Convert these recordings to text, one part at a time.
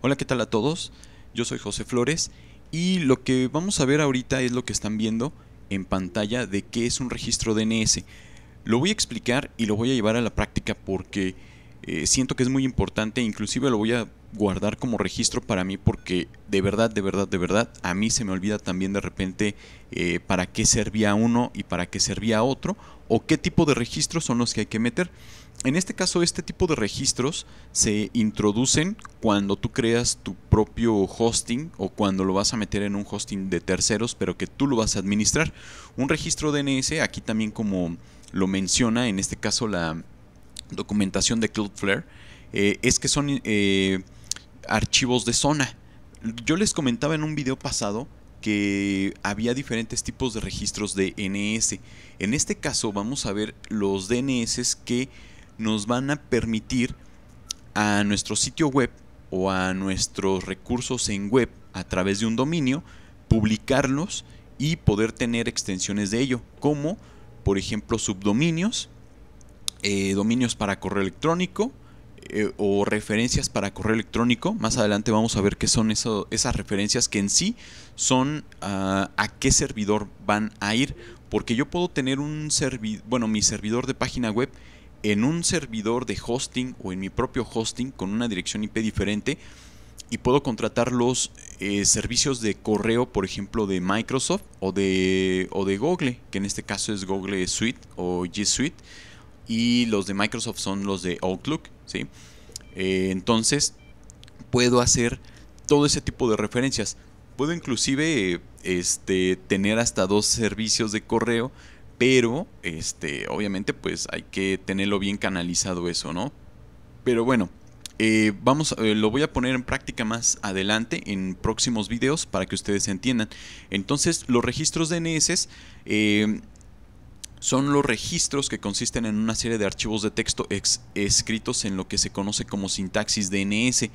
Hola, ¿qué tal a todos? Yo soy José Flores y lo que vamos a ver ahorita es lo que están viendo en pantalla de qué es un registro DNS. Lo voy a explicar y lo voy a llevar a la práctica porque eh, siento que es muy importante, inclusive lo voy a guardar como registro para mí porque de verdad, de verdad, de verdad, a mí se me olvida también de repente eh, para qué servía uno y para qué servía otro o qué tipo de registros son los que hay que meter. En este caso, este tipo de registros se introducen cuando tú creas tu propio hosting o cuando lo vas a meter en un hosting de terceros, pero que tú lo vas a administrar. Un registro DNS, aquí también como lo menciona, en este caso la documentación de Cloudflare, eh, es que son eh, archivos de zona. Yo les comentaba en un video pasado que había diferentes tipos de registros de DNS. En este caso vamos a ver los DNS que nos van a permitir a nuestro sitio web o a nuestros recursos en web a través de un dominio, publicarlos y poder tener extensiones de ello, como por ejemplo subdominios, eh, dominios para correo electrónico eh, o referencias para correo electrónico. Más adelante vamos a ver qué son esas referencias que en sí son ah, a qué servidor van a ir, porque yo puedo tener un servidor, bueno, mi servidor de página web en un servidor de hosting o en mi propio hosting con una dirección IP diferente y puedo contratar los eh, servicios de correo, por ejemplo, de Microsoft o de, o de Google, que en este caso es Google Suite o G Suite, y los de Microsoft son los de Outlook, ¿sí? Eh, entonces, puedo hacer todo ese tipo de referencias. Puedo inclusive este, tener hasta dos servicios de correo pero este, obviamente pues hay que tenerlo bien canalizado eso, ¿no? Pero bueno, eh, vamos, eh, lo voy a poner en práctica más adelante en próximos videos para que ustedes entiendan. Entonces, los registros DNS em, son los registros que consisten en una serie de archivos de texto escritos en lo que se conoce como sintaxis DNS,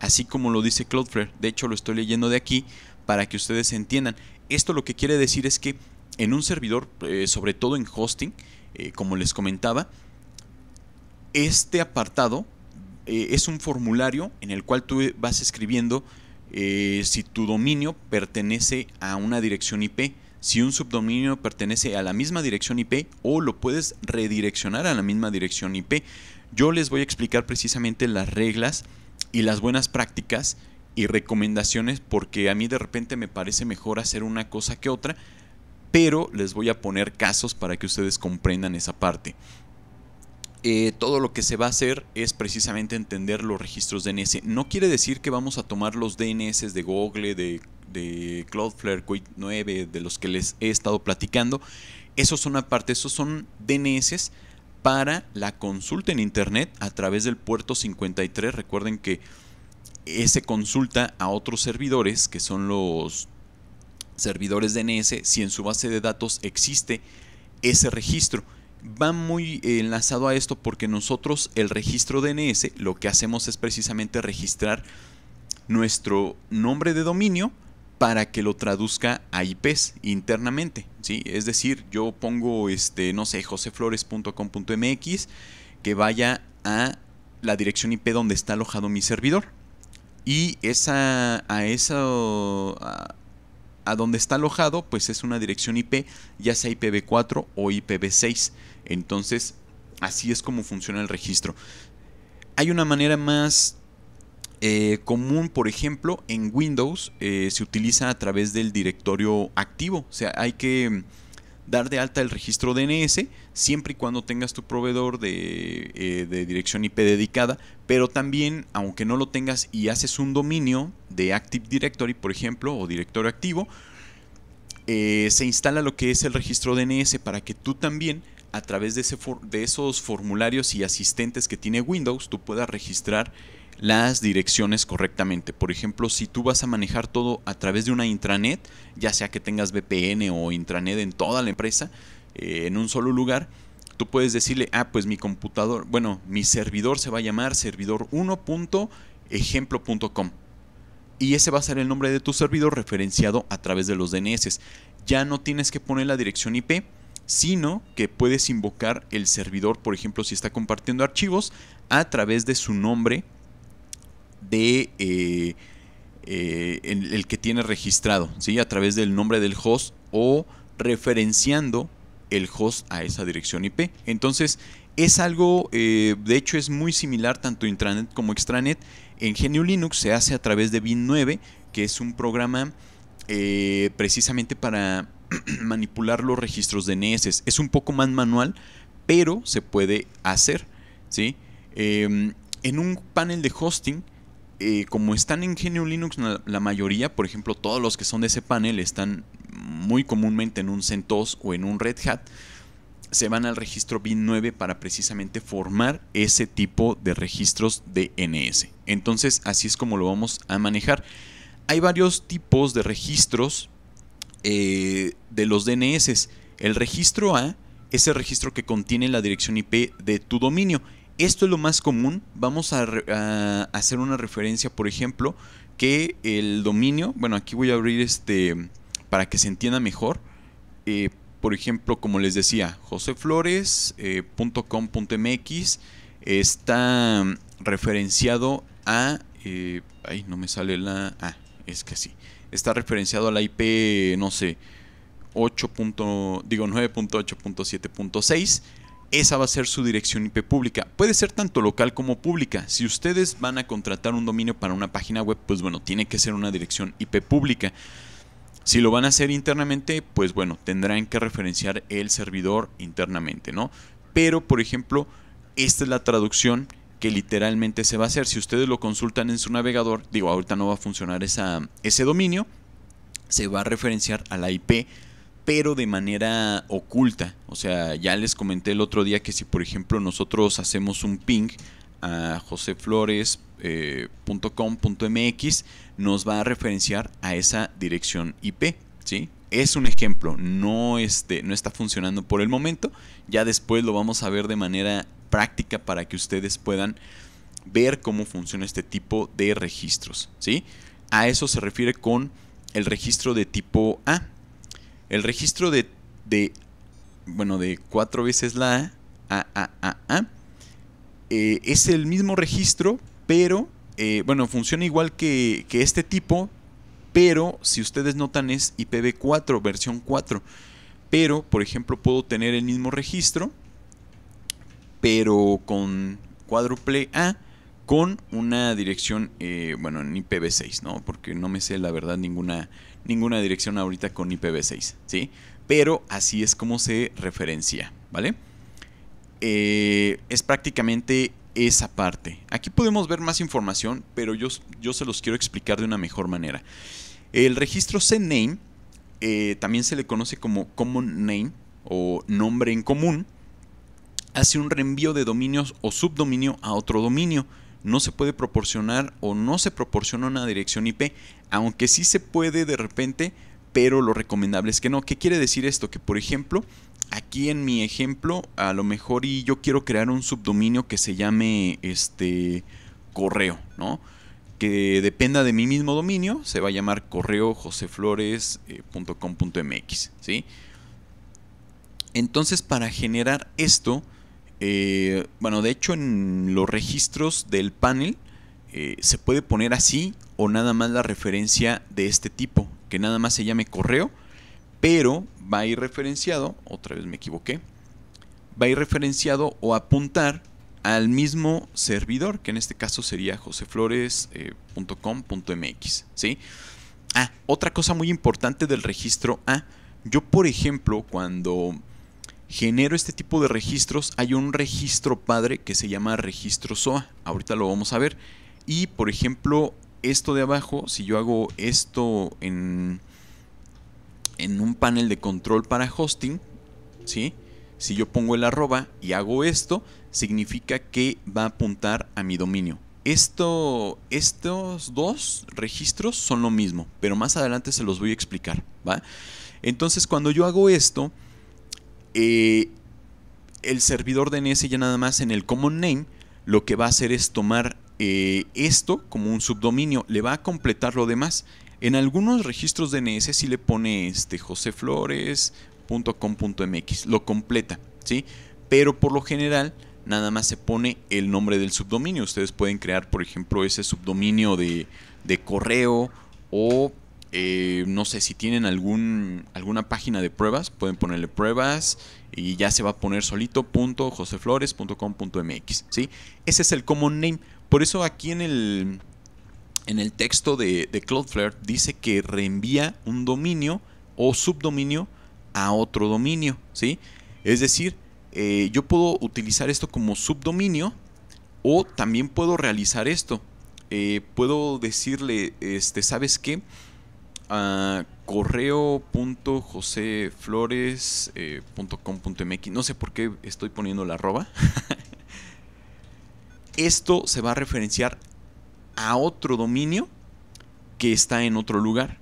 así como lo dice Cloudflare. De hecho, lo estoy leyendo de aquí para que ustedes entiendan. Esto lo que quiere decir es que en un servidor, eh, sobre todo en hosting, eh, como les comentaba, este apartado eh, es un formulario en el cual tú vas escribiendo si tu dominio pertenece a una dirección IP, si un subdominio pertenece a la misma dirección IP o lo puedes redireccionar a la misma dirección IP. Yo les voy a explicar precisamente las reglas y las buenas prácticas y recomendaciones porque a mí de repente me parece mejor hacer una cosa que otra pero les voy a poner casos para que ustedes comprendan esa parte. Eh, todo lo que se va a hacer es precisamente entender los registros DNS. No quiere decir que vamos a tomar los DNS de Google, de, Cloudflare, Quick 9, de los que les he estado platicando. Esos son aparte, esos son DNS para la consulta en Internet a través del puerto 53. Recuerden que ese consulta a otros servidores, que son los servidores DNS si en su base de datos existe ese registro. Va muy enlazado a esto porque nosotros el registro DNS lo que hacemos es precisamente registrar nuestro nombre de dominio para que lo traduzca a IPs internamente, ¿sí? Es decir, yo pongo este, no sé, joseflores.com.mx que vaya a la dirección IP donde está alojado mi servidor. Y esa, a, eso a donde está alojado, pues es una dirección IP, ya sea IPv4 o IPv6. Entonces, así es como funciona el registro. Hay una manera más eh, común, por ejemplo, en Windows eh, se utiliza a través del directorio activo. O sea, hay que mm, dar de alta el registro DNS siempre y cuando tengas tu proveedor de eh, dirección IP dedicada, pero también, aunque no lo tengas y haces un dominio de Active Directory, por ejemplo, o directorio activo, eh, se instala lo que es el registro DNS para que tú también, a través de, ese de esos formularios y asistentes que tiene Windows, tú puedas registrar las direcciones correctamente. Por ejemplo, si tú vas a manejar todo a través de una intranet, ya sea que tengas VPN o intranet en toda la empresa, eh, en un solo lugar, tú puedes decirle, ah, pues mi computador, bueno, mi servidor se va a llamar servidor1.ejemplo.com. Y ese va a ser el nombre de tu servidor referenciado a través de los DNS. Ya no tienes que poner la dirección IP, sino que puedes invocar el servidor, por ejemplo, si está compartiendo archivos, a través de su nombre de... Eh, eh, el, que tiene registrado, ¿sí? a través del nombre del host o referenciando el host a esa dirección IP. Entonces es algo, eh, de hecho es muy similar tanto intranet como extranet. En GNU Linux se hace a través de bin9, que es un programa eh, precisamente para manipular los registros DNS. Es un poco más manual, pero se puede hacer. ¿sí? Em, en un panel de hosting, eh, como están en GNU Linux la, mayoría, por ejemplo, todos los que son de ese panel están muy comúnmente en un CentOS o en un Red Hat, se van al registro BIN 9 para precisamente formar ese tipo de registros de DNS. Entonces, así es como lo vamos a manejar. Hay varios tipos de registros eh, de los DNS. El registro A es el registro que contiene la dirección IP de tu dominio. Esto es lo más común. Vamos a hacer una referencia, por ejemplo, que el dominio, bueno, aquí voy a abrir este para que se entienda mejor. Eh, por ejemplo, como les decía, joseflores.com.mx eh, está mm, referenciado a... Ahí eh, ay, no me sale la... Ah, es que sí. Está referenciado a la IP, no sé, 8. digo 9.8.7.6. Esa va a ser su dirección IP pública. Puede ser tanto local como pública. Si ustedes van a contratar un dominio para una página web, pues bueno, tiene que ser una dirección IP pública. Si lo van a hacer internamente, pues bueno, tendrán que referenciar el servidor internamente, ¿no? Pero, por ejemplo, esta es la traducción que literalmente se va a hacer. Si ustedes lo consultan en su navegador, digo, ahorita no va a funcionar ese dominio, se va a referenciar a la IP, pero de manera oculta. O sea, ya les comenté el otro día que si por ejemplo nosotros hacemos un ping a joseflores.com.mx eh, nos va a referenciar a esa dirección IP, Es un ejemplo, no, este, no está funcionando por el momento, ya después lo vamos a ver de manera práctica para que ustedes puedan ver cómo funciona este tipo de registros, ¿sí? A eso se refiere con el registro de tipo A. El registro de, de bueno, de cuatro veces la A, A, A, A, A eh, es el mismo registro, pero, eh, bueno, funciona igual que, este tipo, pero si ustedes notan es IPv4, versión 4. Pero, por ejemplo, puedo tener el mismo registro, pero con cuádruple A, con una dirección, eh, bueno, en IPv6, ¿no? Porque no me sé, la verdad, ninguna, ninguna dirección ahorita con IPv6, ¿sí? Pero así es como se referencia, ¿vale? Eh, es prácticamente esa parte. Aquí podemos ver más información, pero yo, yo se los quiero explicar de una mejor manera. El registro CNAME eh, también se le conoce como Common Name o nombre en común. Hace un reenvío de dominios o subdominio a otro dominio. No se puede proporcionar o no se proporciona una dirección IP, aunque sí se puede de repente, pero lo recomendable es que no. ¿Qué quiere decir esto? Que por ejemplo, aquí en mi ejemplo, a lo mejor y yo quiero crear un subdominio que se llame este correo, Que dependa de mi mismo dominio, se va a llamar correo joseflores.com.mx, eh, ¿sí? Entonces, para generar esto, eh, bueno, de hecho en los registros del panel eh, se puede poner así o nada más la referencia de este tipo, que nada más se llame correo pero va a ir referenciado, otra vez me equivoqué, va a ir referenciado o apuntar al mismo servidor, que en este caso sería joseflores.com.mx. Eh, ¿sí? Ah, otra cosa muy importante del registro A. Yo, por ejemplo, cuando genero este tipo de registros, hay un registro padre que se llama registro SOA. Ahorita lo vamos a ver. Y, por ejemplo, esto de abajo, si yo hago esto en en un panel de control para hosting, si yo pongo el arroba y hago esto, significa que va a apuntar a mi dominio. Esto, estos dos registros son lo mismo, pero más adelante se los voy a explicar. ¿va? Entonces cuando yo hago esto, eh, el servidor DNS ya nada más en el common name lo que va a hacer es tomar eh, esto como un subdominio, le va a completar lo demás en algunos registros DNS sí le pone este joseflores.com.mx, lo completa, ¿sí? Pero por lo general nada más se pone el nombre del subdominio. Ustedes pueden crear, por ejemplo, ese subdominio de, correo o eh, no sé si tienen algún, alguna página de pruebas, pueden ponerle pruebas y ya se va a poner solito.joseflores.com.mx. ¿sí? Ese es el common name. Por eso aquí en el en el texto de, Cloudflare dice que reenvía un dominio o subdominio a otro dominio, ¿sí? Es decir, eh, yo puedo utilizar esto como subdominio o también puedo realizar esto. Eh, puedo decirle, este, ¿sabes qué? Ah, correo.joseflores.com.mx. Eh, no sé por qué estoy poniendo la arroba. Esto se va a referenciar a otro dominio que está en otro lugar.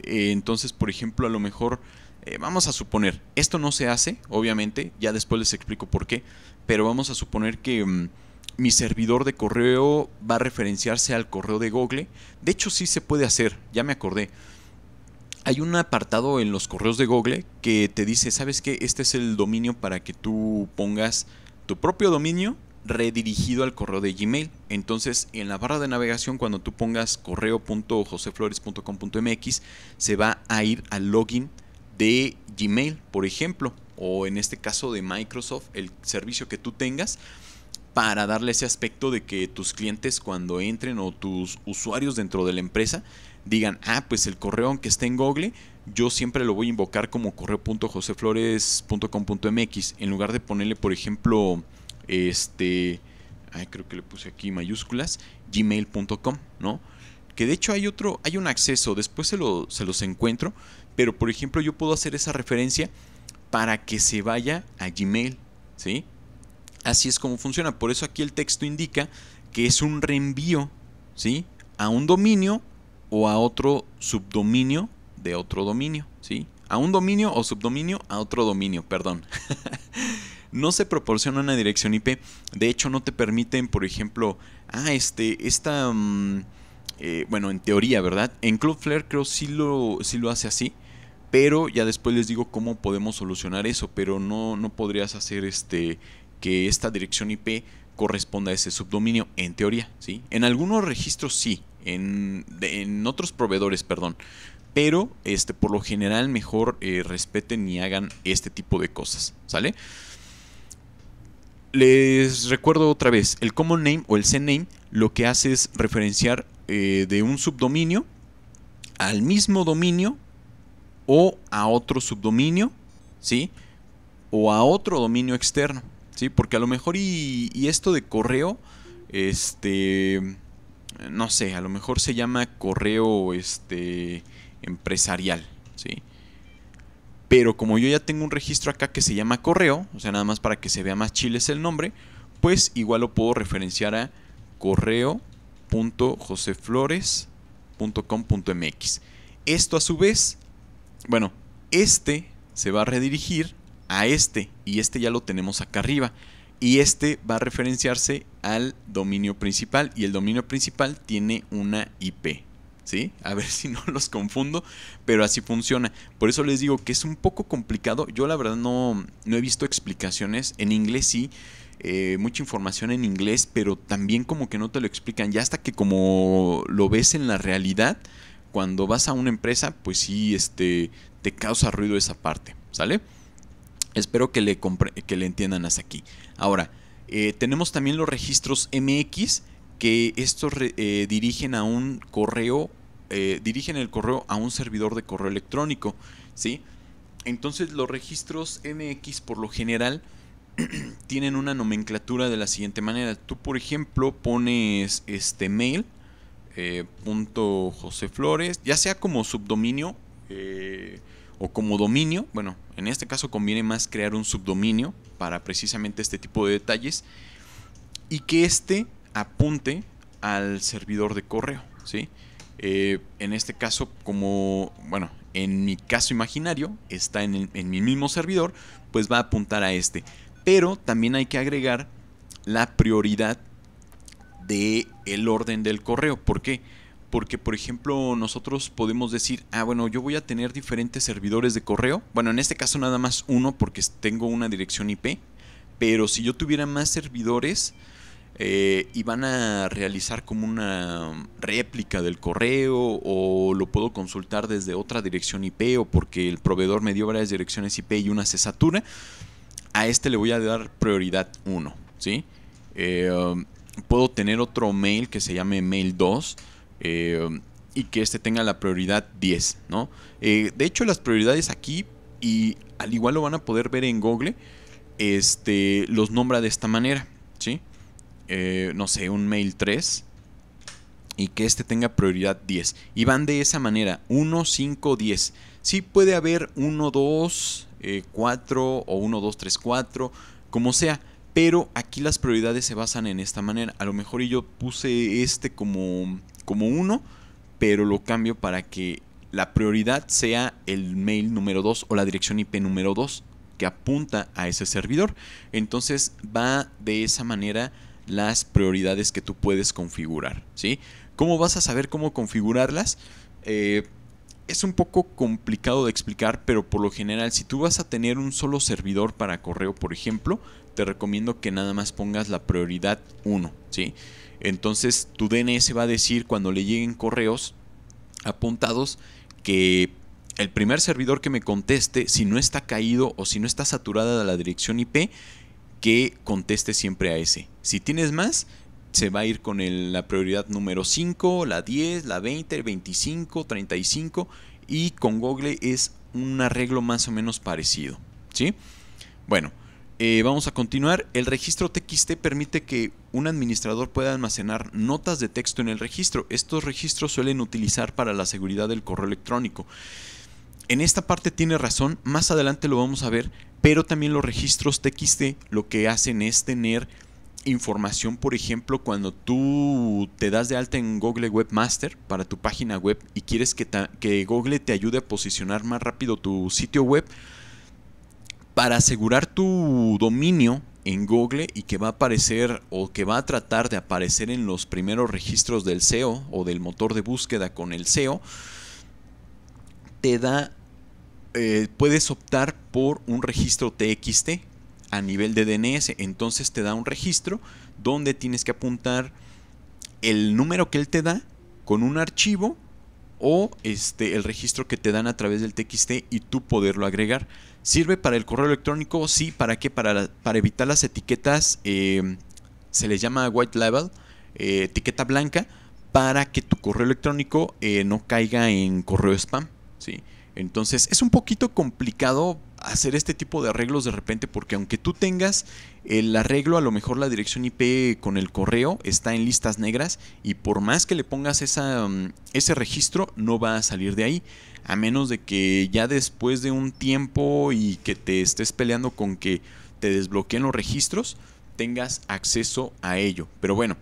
Eh, entonces, por ejemplo, a lo mejor, eh, vamos a suponer, esto no se hace, obviamente, ya después les explico por qué, pero vamos a suponer que mm, mi servidor de correo va a referenciarse al correo de Google. De hecho, sí se puede hacer, ya me acordé. Hay un apartado en los correos de Google que te dice, ¿sabes que Este es el dominio para que tú pongas tu propio dominio redirigido al correo de Gmail. Entonces, en la barra de navegación, cuando tú pongas correo.joseflores.com.mx, se va a ir al login de Gmail, por ejemplo, o en este caso de Microsoft, el servicio que tú tengas, para darle ese aspecto de que tus clientes cuando entren o tus usuarios dentro de la empresa digan, ah, pues el correo aunque esté en Google, yo siempre lo voy a invocar como correo.joseflores.com.mx, en lugar de ponerle, por ejemplo, este, creo que le puse aquí mayúsculas, gmail.com, ¿no? Que de hecho hay otro, hay un acceso, después se, lo, se los encuentro, pero por ejemplo yo puedo hacer esa referencia para que se vaya a Gmail, ¿sí? Así es como funciona, por eso aquí el texto indica que es un reenvío, ¿sí? A un dominio o a otro subdominio de otro dominio, ¿sí? A un dominio o subdominio a otro dominio, perdón. no se proporciona una dirección IP. De hecho, no te permiten, por ejemplo, ah, este, esta, mm, eh, bueno, en teoría, ¿verdad? En Cloudflare creo sí lo, sí lo hace así. Pero ya después les digo cómo podemos solucionar eso. Pero no, no podrías hacer este que esta dirección IP corresponda a ese subdominio, en teoría, ¿sí? En algunos registros sí, en, en otros proveedores, perdón. Pero este, por lo general mejor eh, respeten y hagan este tipo de cosas, ¿sale? Les recuerdo otra vez, el common name o el cname lo que hace es referenciar eh, de un subdominio al mismo dominio o a otro subdominio, ¿sí? O a otro dominio externo, ¿sí? Porque a lo mejor y, y esto de correo, este, no sé, a lo mejor se llama correo, este, empresarial, ¿sí? Pero como yo ya tengo un registro acá que se llama correo, o sea, nada más para que se vea más chile es el nombre, pues igual lo puedo referenciar a correo.joseflores.com.mx. Esto a su vez, bueno, este se va a redirigir a este y este ya lo tenemos acá arriba y este va a referenciarse al dominio principal y el dominio principal tiene una IP. A ver si no los confundo, pero así funciona. Por eso les digo que es un poco complicado. Yo la verdad no, no he visto explicaciones. En inglés sí, eh, mucha información en inglés, pero también como que no te lo explican. Ya hasta que como lo ves en la realidad, cuando vas a una empresa, pues sí, este, te causa ruido esa parte, ¿sale? Espero que le, que le entiendan hasta aquí. Ahora, eh, tenemos también los registros MX que estos eh, dirigen a un correo, eh, dirigen el correo a un servidor de correo electrónico, ¿sí? Entonces los registros MX por lo general tienen una nomenclatura de la siguiente manera. Tú, por ejemplo, pones este mail, eh, ya sea como subdominio o como dominio, bueno, en este caso conviene más crear un subdominio para precisamente este tipo de detalles y que este apunte al servidor de correo, ¿sí? Eh, en este caso, como, bueno, en mi caso imaginario, está en, mi mismo servidor, pues va a apuntar a este. Pero también hay que agregar la prioridad de el orden del correo. ¿Por qué? Porque, por ejemplo, nosotros podemos decir, ah, bueno, yo voy a tener diferentes servidores de correo. Bueno, en este caso nada más uno porque tengo una dirección IP. Pero si yo tuviera más servidores, eh, y van a realizar como una réplica del correo o lo puedo consultar desde otra dirección IP o porque el proveedor me dio varias direcciones IP y una se satura, a este le voy a dar prioridad 1. ¿sí? Eh, um, puedo tener otro mail que se llame mail 2 eh, y que este tenga la prioridad 10. ¿no? de hecho las prioridades aquí y al igual lo van a poder ver en Google, este, los nombra de esta manera. ¿sí? Eh, no sé, un mail 3 y que este tenga prioridad 10. Y van de esa manera, 1, 5, 10. si puede haber 1, 2, 4 o 1, 2, 3, 4, como sea. Pero aquí las prioridades se basan en esta manera. A lo mejor yo puse este como, como 1, pero lo cambio para que la prioridad sea el mail número 2 o la dirección IP número 2 que apunta a ese servidor. Entonces va de esa manera las prioridades que tú puedes configurar, ¿sí? ¿Cómo vas a saber cómo configurarlas? Eh, es un poco complicado de explicar, pero por lo general, si tú vas a tener un solo servidor para correo, por ejemplo, te recomiendo que nada más pongas la prioridad 1, ¿sí? Entonces tu DNS va a decir cuando le lleguen correos apuntados que el primer servidor que me conteste, si no está caído o si no está saturada la dirección IP, que conteste siempre a ese. Si tienes más, se va a ir con la prioridad número 5, la 10, la 20, 25, 35 y con Google es un arreglo más o menos parecido. ¿sí? Bueno, eh, vamos a continuar. El registro TXT permite que un administrador pueda almacenar notas de texto en el registro. Estos registros suelen utilizar para la seguridad del correo electrónico. En esta parte tiene razón, más adelante lo vamos a ver, pero también los registros TXT lo que hacen es tener información, por ejemplo, cuando tú te das de alta en Google Webmaster para tu página web y quieres que, que Google te ayude a posicionar más rápido tu sitio web, para asegurar tu dominio en Google y que va a aparecer o que va a tratar de aparecer en los primeros registros del SEO o del motor de búsqueda con el SEO, te da eh, puedes optar por un registro TXT a nivel de DNS. Entonces te da un registro donde tienes que apuntar el número que él te da con un archivo o este, el registro que te dan a través del TXT y tú poderlo agregar. ¿Sirve para el correo electrónico? Sí, ¿para que Para, para evitar las etiquetas, eh, se les llama white label, eh, etiqueta blanca, para que tu correo electrónico no caiga en correo spam. ¿sí? Entonces es un poquito complicado hacer este tipo de arreglos de repente porque aunque tú tengas el arreglo, a lo mejor la dirección IP con el correo está en listas negras y por más que le pongas esa, mm, ese registro no va a salir de ahí. A menos de que ya después de un tiempo y que te estés peleando con que te desbloqueen los registros, tengas acceso a ello. Pero bueno,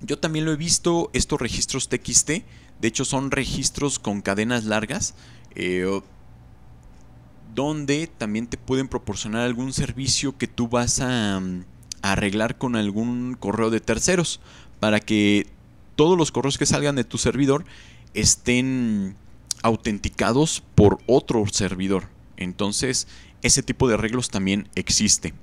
yo también lo he visto, estos registros TXT, de hecho son registros con cadenas largas. Eh, donde también te pueden proporcionar algún servicio que tú vas mm, a, arreglar con algún correo de terceros para que todos los correos que salgan de tu servidor estén autenticados por otro servidor. Entonces, ese tipo de arreglos también existe.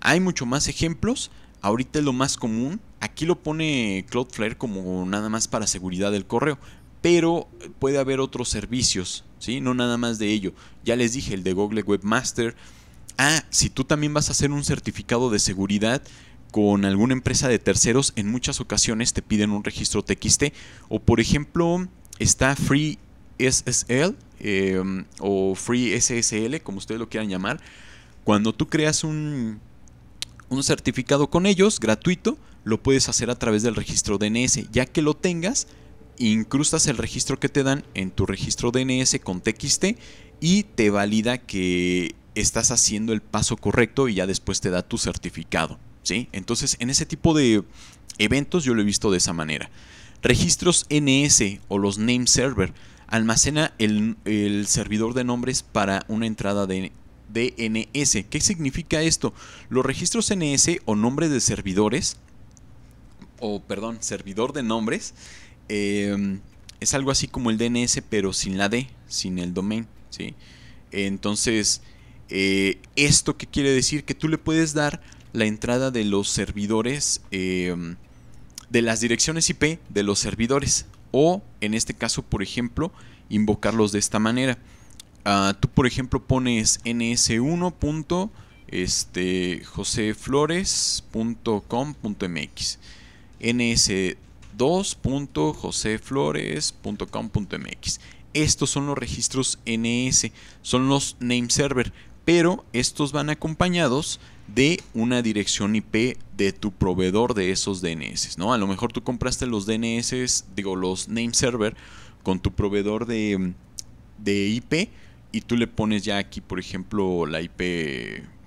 Hay mucho más ejemplos. Ahorita es lo más común. Aquí lo pone Cloudflare como nada más para seguridad del correo pero puede haber otros servicios, ¿sí? No nada más de ello. Ya les dije, el de Google Webmaster. Ah, si tú también vas a hacer un certificado de seguridad con alguna empresa de terceros, en muchas ocasiones te piden un registro TXT. O por ejemplo, está Free SSL em, o Free SSL, como ustedes lo quieran llamar. Cuando tú creas un, un certificado con ellos, gratuito, lo puedes hacer a través del registro DNS. Ya que lo tengas, incrustas el registro que te dan en tu registro DNS con TXT y te valida que estás haciendo el paso correcto y ya después te da tu certificado. ¿sí? Entonces, en ese tipo de eventos yo lo he visto de esa manera. Registros NS o los Name Server almacena el, el servidor de nombres para una entrada de DNS. ¿Qué significa esto? Los registros NS o nombre de servidores, o perdón, servidor de nombres, Em, es algo así como el DNS, pero sin la D, sin el domain. ¿sí? Entonces, eh, ¿esto qué quiere decir? Que tú le puedes dar la entrada de los servidores, em, de las direcciones IP de los servidores. O en este caso, por ejemplo, invocarlos de esta manera. Ah, tú, por ejemplo, pones ns1. Este, joseflores.com.mx ns 2.joseflores.com.mx. Estos son los registros NS, son los name server, pero estos van acompañados de una dirección IP de tu proveedor de esos DNS, ¿no? A lo mejor tú compraste los DNS, digo, los name server con tu proveedor de, IP y tú le pones ya aquí, por ejemplo, la IP,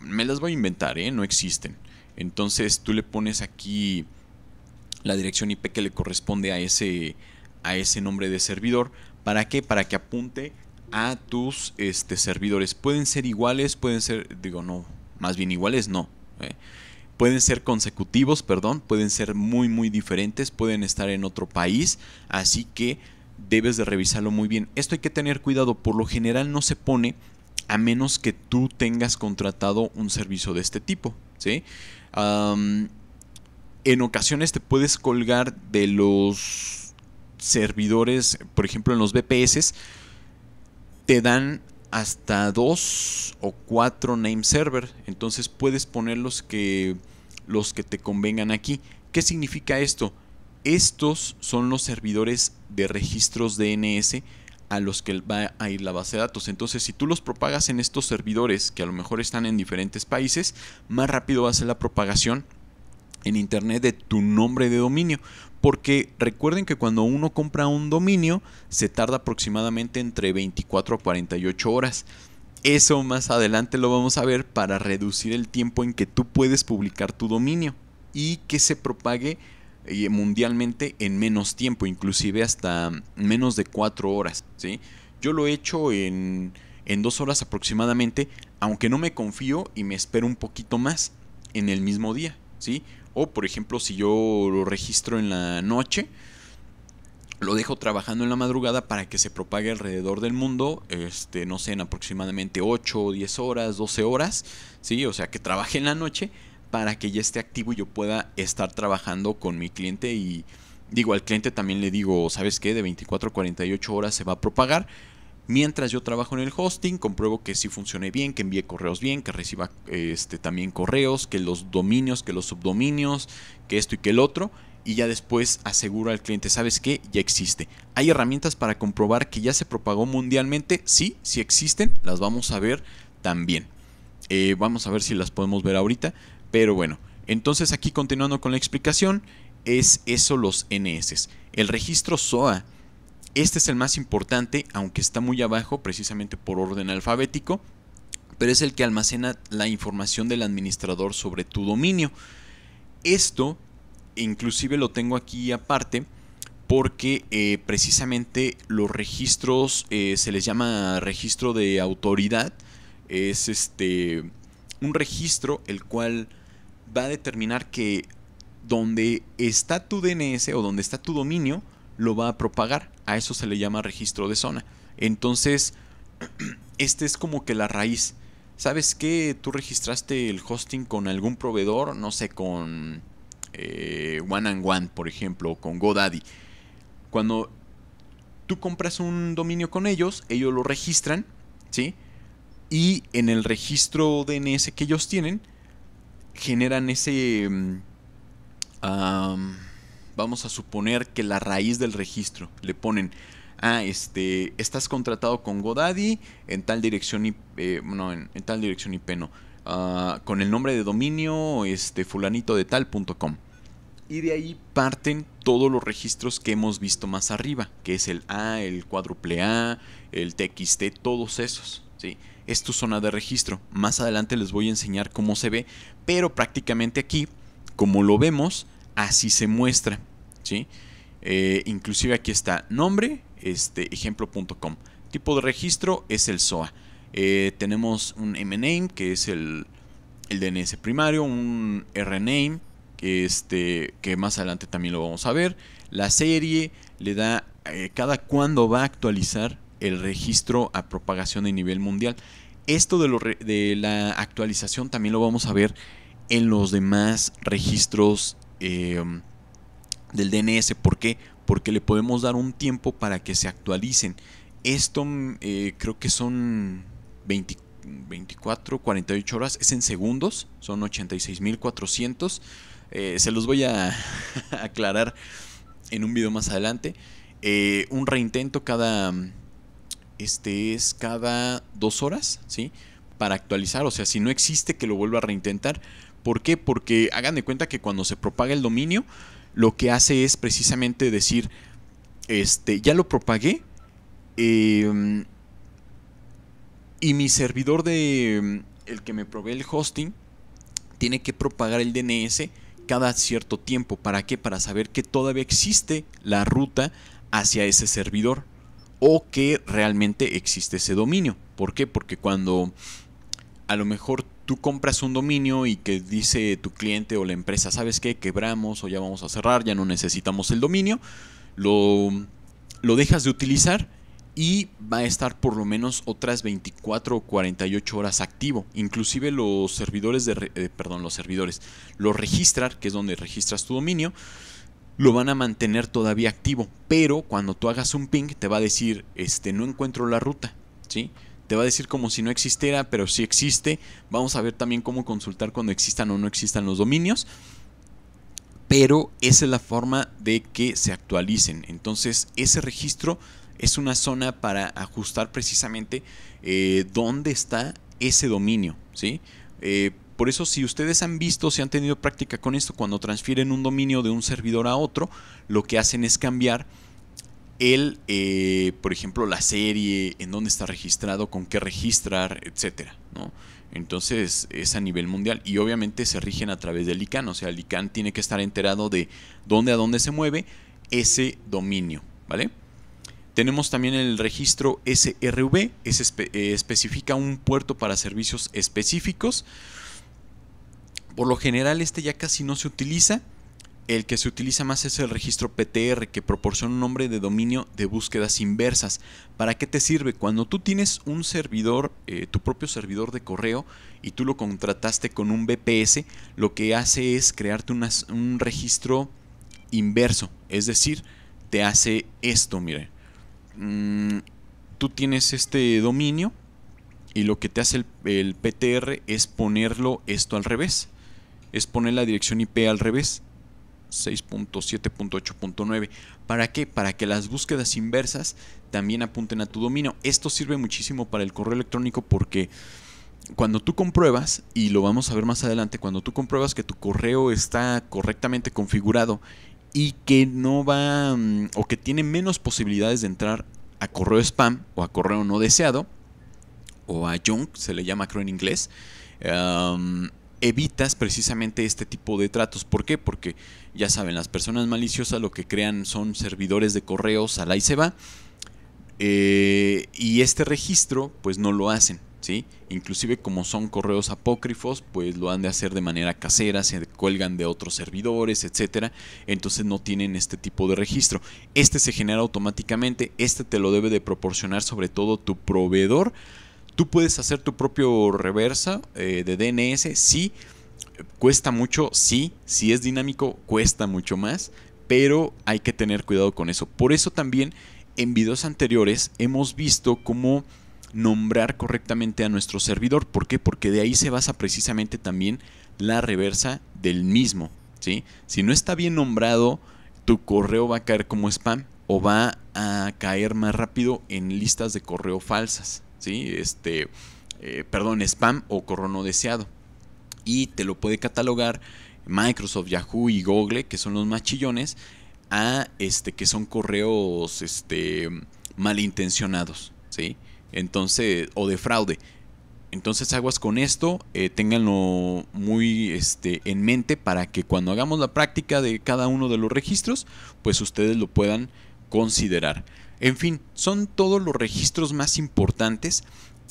me las voy a inventar, ¿eh? No existen. Entonces tú le pones aquí la dirección IP que le corresponde a ese, a ese nombre de servidor. ¿Para qué? Para que apunte a tus este, servidores. Pueden ser iguales, pueden ser, digo, no, más bien iguales, no. Eh. Pueden ser consecutivos, perdón, pueden ser muy, muy diferentes, pueden estar en otro país, así que debes de revisarlo muy bien. Esto hay que tener cuidado, por lo general no se pone a menos que tú tengas contratado un servicio de este tipo, ¿sí? en ocasiones te puedes colgar de los servidores, por ejemplo en los BPS, te dan hasta dos o cuatro name server, entonces puedes poner los que, los que te convengan aquí. ¿Qué significa esto? Estos son los servidores de registros DNS a los que va a ir la base de datos. Entonces, si tú los propagas en estos servidores que a lo mejor están en diferentes países, más rápido va a ser la propagación en internet de tu nombre de dominio. Porque recuerden que cuando uno compra un dominio se tarda aproximadamente entre 24 a 48 horas. Eso más adelante lo vamos a ver para reducir el tiempo en que tú puedes publicar tu dominio y que se propague eh, mundialmente en menos tiempo, inclusive hasta menos de 4 horas. ¿sí? Yo lo he hecho en, en 2 horas aproximadamente, aunque no me confío y me espero un poquito más en el mismo día. ¿sí? O, por ejemplo, si yo lo registro en la noche, lo dejo trabajando en la madrugada para que se propague alrededor del mundo, este, no sé, en aproximadamente 8, 10 horas, 12 horas, ¿sí? O sea, que trabaje en la noche para que ya esté activo y yo pueda estar trabajando con mi cliente y digo, al cliente también le digo, ¿sabes qué? De 24 a 48 horas se va a propagar Mientras yo trabajo en el hosting, compruebo que sí funcione bien, que envíe correos bien, que reciba este, también correos, que los dominios, que los subdominios, que esto y que el otro. Y ya después aseguro al cliente, ¿sabes que Ya existe. ¿Hay herramientas para comprobar que ya se propagó mundialmente? Sí, sí existen, las vamos a ver también. Eh, vamos a ver si las podemos ver ahorita, pero bueno. Entonces aquí continuando con la explicación, es eso los NS. El registro SOA este es el más importante, aunque está muy abajo, precisamente por orden alfabético, pero es el que almacena la información del administrador sobre tu dominio. Esto, inclusive lo tengo aquí aparte, porque eh, precisamente los registros eh, se les llama registro de autoridad. Es este un registro el cual va a determinar que donde está tu DNS o donde está tu dominio, lo va a propagar. A eso se le llama registro de zona. Entonces, este es como que la raíz. ¿Sabes qué? Tú registraste el hosting con algún proveedor, no sé, con eh, One and One, por ejemplo, o con GoDaddy. Cuando tú compras un dominio con ellos, ellos lo registran, ¿sí? Y en el registro DNS que ellos tienen, generan ese... Mm, vamos a suponer que la raíz del registro le ponen ah, este, estás contratado con Godaddy en tal dirección y eh, en, tal dirección IP no, ah, con el nombre de dominio, este, fulanito de tal.com. Y de ahí parten todos los registros que hemos visto más arriba, que es el A, el cuádruple A, el TXT, todos esos, ¿sí? Es tu zona de registro. Más adelante les voy a enseñar cómo se ve, pero prácticamente aquí, como lo vemos, así se muestra. ¿sí? Eh, inclusive aquí está nombre, este, ejemplo.com. Tipo de registro es el SOA. Eh, tenemos un MNAME que es el, DNS primario, un RNAME que, este, que más adelante también lo vamos a ver. La serie le da eh, cada cuándo va a actualizar el registro a propagación De nivel mundial. Esto de, de la actualización también lo vamos a ver en los demás registros Em, del DNS. ¿Por qué? Porque le podemos dar un tiempo para que se actualicen. Esto mm, eh, creo que son 24, 48 horas. Es en segundos. Son 86.400. Eh, se los voy a aclarar en un video más adelante. Eh, un reintento cada. Este es cada dos horas, ¿sí? Para actualizar. O sea, si no existe, que lo vuelva a reintentar. ¿Por qué? Porque hagan de cuenta que cuando se propaga el dominio, lo que hace es precisamente decir, este, ya lo propagué em, y mi servidor de em, el que me provee el hosting tiene que propagar el DNS cada cierto tiempo. ¿Para qué? Para saber que todavía existe la ruta hacia ese servidor o que realmente existe ese dominio. ¿Por qué? Porque cuando a lo mejor tú compras un dominio y que dice tu cliente o la empresa, ¿sabes qué? Quebramos o ya vamos a cerrar, ya no necesitamos el dominio, lo, lo dejas de utilizar y va a estar por lo menos otras 24 o 48 horas activo. Inclusive los servidores de, eh, perdón, los servidores, los registrar, que es donde registras tu dominio, lo van a mantener todavía activo, pero cuando tú hagas un ping te va a decir, este no encuentro la ruta, ¿sí? te va a decir como si no existiera, pero si existe. Vamos a ver también cómo consultar cuando existan o no existan los dominios. Pero esa es la forma de que se actualicen. Entonces ese registro es una zona para ajustar precisamente eh, dónde está ese dominio. ¿sí? Eh, por eso si ustedes han visto, si han tenido práctica con esto, cuando transfieren un dominio de un servidor a otro, lo que hacen es cambiar el, eh, por ejemplo, la serie, en dónde está registrado, con qué registrar, etcétera, Entonces es a nivel mundial y obviamente se rigen a través del ICANN, o sea, el ICANN tiene que estar enterado de dónde a dónde se mueve ese dominio, ¿vale? Tenemos también el registro SRV, es eh, especifica un puerto para servicios específicos. Por lo general este ya casi no se utiliza, el que se utiliza más es el registro PTR que proporciona un nombre de dominio de búsquedas inversas. ¿Para qué te sirve? Cuando tú tienes un servidor, eh, tu propio servidor de correo, y tú lo contrataste con un BPS, lo que hace es crearte un registro inverso. Es decir, te hace esto, mire. Mm, tú tienes este dominio y lo que te hace el, el PTR es ponerlo esto al revés. Es poner la dirección IP al revés 6.7.8.9. ¿Para qué? Para que las búsquedas inversas también apunten a tu dominio. Esto sirve muchísimo para el correo electrónico porque cuando tú compruebas, y lo vamos a ver más adelante, cuando tú compruebas que tu correo está correctamente configurado y que no va mm, o que tiene menos posibilidades de entrar a correo spam o a correo no deseado o a junk, se le llama creo en inglés evitas precisamente este tipo de tratos. ¿Por qué? Porque ya saben, las personas maliciosas lo que crean son servidores de correos, al y se va. Eh, y este registro, pues no lo hacen. ¿Sí? Inclusive como son correos apócrifos, pues lo han de hacer de manera casera, se cuelgan de otros servidores, etcétera, entonces no tienen este tipo de registro. Este se genera automáticamente, este te lo debe de proporcionar sobre todo tu proveedor Tú puedes hacer tu propio reversa eh, de DNS, sí, cuesta mucho, sí, si es dinámico, cuesta mucho más, pero hay que tener cuidado con eso. Por eso también en videos anteriores hemos visto cómo nombrar correctamente a nuestro servidor. ¿Por qué? Porque de ahí se basa precisamente también la reversa del mismo. ¿sí? Si no está bien nombrado, tu correo va a caer como spam o va a caer más rápido en listas de correo falsas. Este, eh, perdón, spam o correo no deseado. Y te lo puede catalogar Microsoft, Yahoo y Google, que son los más chillones, a este, que son correos este, malintencionados, Entonces, o de fraude. Entonces aguas con esto, eh, ténganlo muy este, en mente para que cuando hagamos la práctica de cada uno de los registros, pues ustedes lo puedan considerar. En fin, son todos los registros más importantes.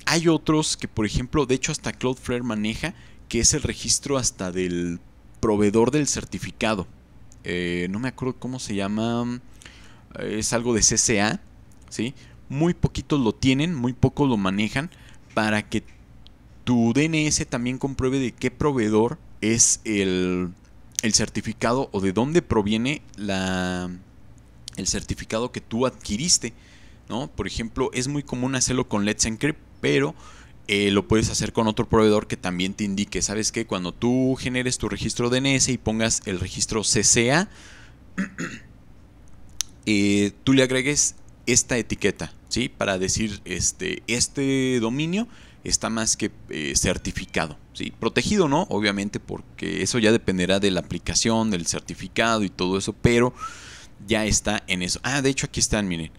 Hay otros que, por ejemplo, de hecho hasta Cloudflare maneja, que es el registro hasta del proveedor del certificado. Eh, no me acuerdo cómo se llama. Es algo de CCA. ¿sí? Muy poquitos lo tienen, muy pocos lo manejan. Para que tu DNS también compruebe de qué proveedor es el certificado o de dónde proviene la, el certificado que tú adquiriste, ¿no? Por ejemplo, es muy común hacerlo con Let's Encrypt, pero eh, lo puedes hacer con otro proveedor que también te indique, ¿sabes que Cuando tú generes tu registro DNS y pongas el registro CCA, eh, tú le agregues esta etiqueta, ¿sí? Para decir, este, este dominio está más que eh, certificado, ¿sí? Protegido, ¿no? Obviamente, porque eso ya dependerá de la aplicación, del certificado y todo eso, pero ya está en eso. Ah, de hecho aquí están, miren.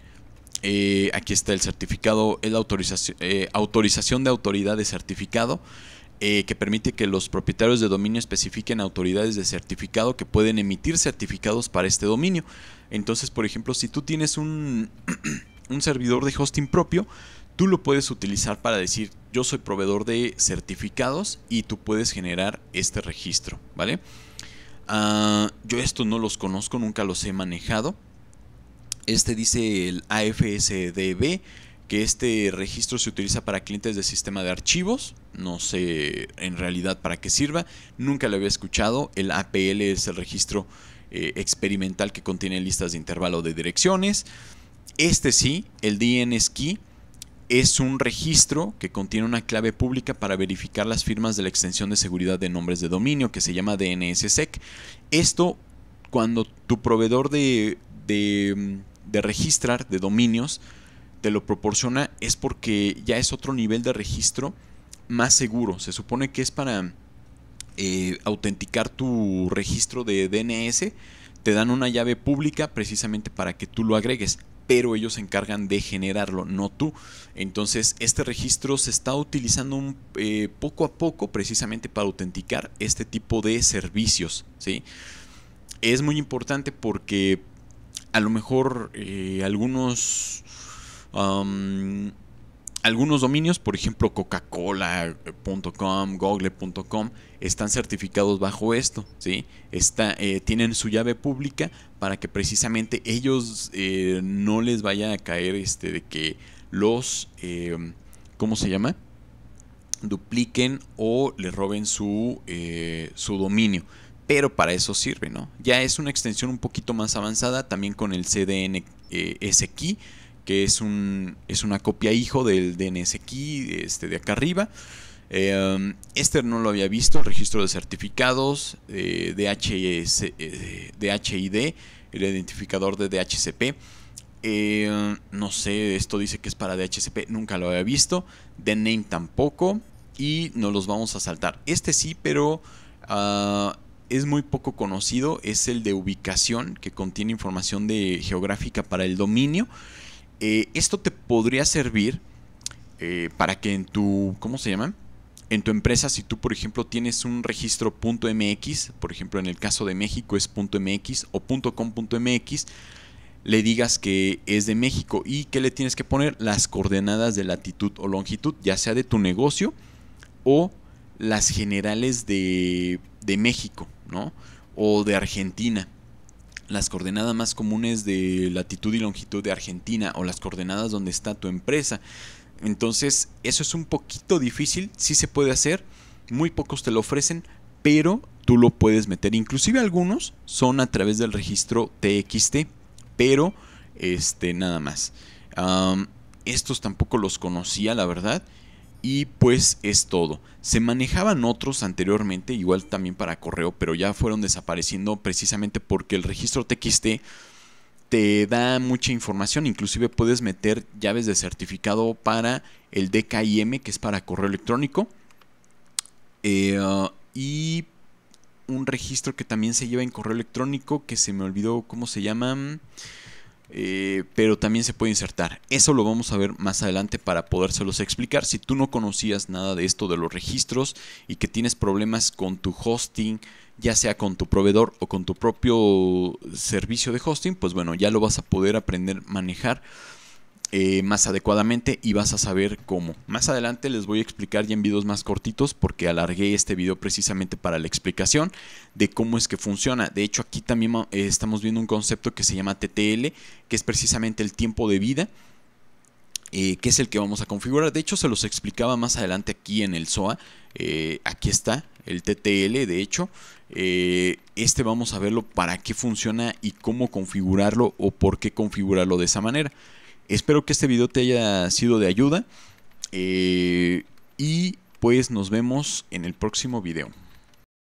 Eh, aquí está el certificado, la autorización, eh, autorización de autoridad de certificado. Eh, que permite que los propietarios de dominio especifiquen autoridades de certificado que pueden emitir certificados para este dominio. Entonces, por ejemplo, si tú tienes un, un servidor de hosting propio, tú lo puedes utilizar para decir yo soy proveedor de certificados y tú puedes generar este registro, ¿vale? Ah, yo estos no los conozco, nunca los he manejado. Este dice el AFSDB, que este registro se utiliza para clientes de sistema de archivos. No sé en realidad para qué sirva, nunca lo había escuchado. El APL es el registro eh, experimental que contiene listas de intervalo de direcciones. Este sí, el DNS Key es un registro que contiene una clave pública para verificar las firmas de la extensión de seguridad de nombres de dominio que se llama DNSSEC. Esto cuando tu proveedor de, de, registrar de dominios te lo proporciona es porque ya es otro nivel de registro más seguro. Se supone que es para eh, autenticar tu registro de DNS. E te dan una llave pública precisamente para que tú lo agregues pero ellos se encargan de generarlo, no tú. Entonces, este registro se está utilizando un, eh, poco a poco precisamente para autenticar este tipo de servicios. ¿sí? Es muy importante porque a lo mejor eh, algunos algunos dominios, por ejemplo Coca-Cola.com, Google.com, están certificados bajo esto, ¿sí? Eh, tienen su llave pública para que precisamente ellos eh, no les vaya a caer este, de que los, eh, ¿cómo se llama? Dupliquen o les roben su, su dominio. Pero para eso sirve, ¿no? Ya es una extensión un poquito más avanzada, también con el CDN S-Key que es, un, es una copia hijo del DNS key este, de acá arriba. Em, este no lo había visto, el registro de certificados, eh, DHID, eh, el identificador de DHCP. Em, no sé, esto dice que es para DHCP, nunca lo había visto. The name tampoco. Y nos los vamos a saltar. Este sí, pero ah, es muy poco conocido. Es el de ubicación, que contiene información de, geográfica para el dominio. Eh, esto te podría servir eh, para que en tu, ¿cómo se llama? En tu empresa, si tú, por ejemplo, tienes un registro .mx, por ejemplo, en el caso de México es .mx o .com.mx, le digas que es de México y que le tienes que poner las coordenadas de latitud o longitud, ya sea de tu negocio o las generales de, México, O de Argentina las coordenadas más comunes de latitud y longitud de Argentina o las coordenadas donde está tu empresa. Entonces, eso es un poquito difícil, sí se puede hacer, muy pocos te lo ofrecen, pero tú lo puedes meter. Inclusive algunos son a través del registro TXT, pero este nada más. estos tampoco los conocía, la verdad. Y pues es todo. Se manejaban otros anteriormente, igual también para correo, pero ya fueron desapareciendo precisamente porque el registro TXT te da mucha información, inclusive puedes meter llaves de certificado para el DKIM, que es para correo electrónico, eh, uh, y un registro que también se lleva en correo electrónico, que se me olvidó cómo se llama, eh, pero también se puede insertar. Eso lo vamos a ver más adelante para podérselos explicar. Si tú no conocías nada de esto de los registros y que tienes problemas con tu hosting, ya sea con tu proveedor o con tu propio servicio de hosting, pues bueno, ya lo vas a poder aprender a manejar eh, más adecuadamente y vas a saber cómo. Más adelante les voy a explicar ya en videos más cortitos porque alargué este video precisamente para la explicación de cómo es que funciona. De hecho aquí también eh, estamos viendo un concepto que se llama TTL, que es precisamente el tiempo de vida. Eh, que es el que vamos a configurar. De hecho, se los explicaba más adelante aquí en el SOA. aquí está el TTL, de hecho. este vamos a verlo para qué funciona y cómo configurarlo o por qué configurarlo de esa manera. Espero que este video te haya sido de ayuda. Eh, y pues nos vemos en el próximo video.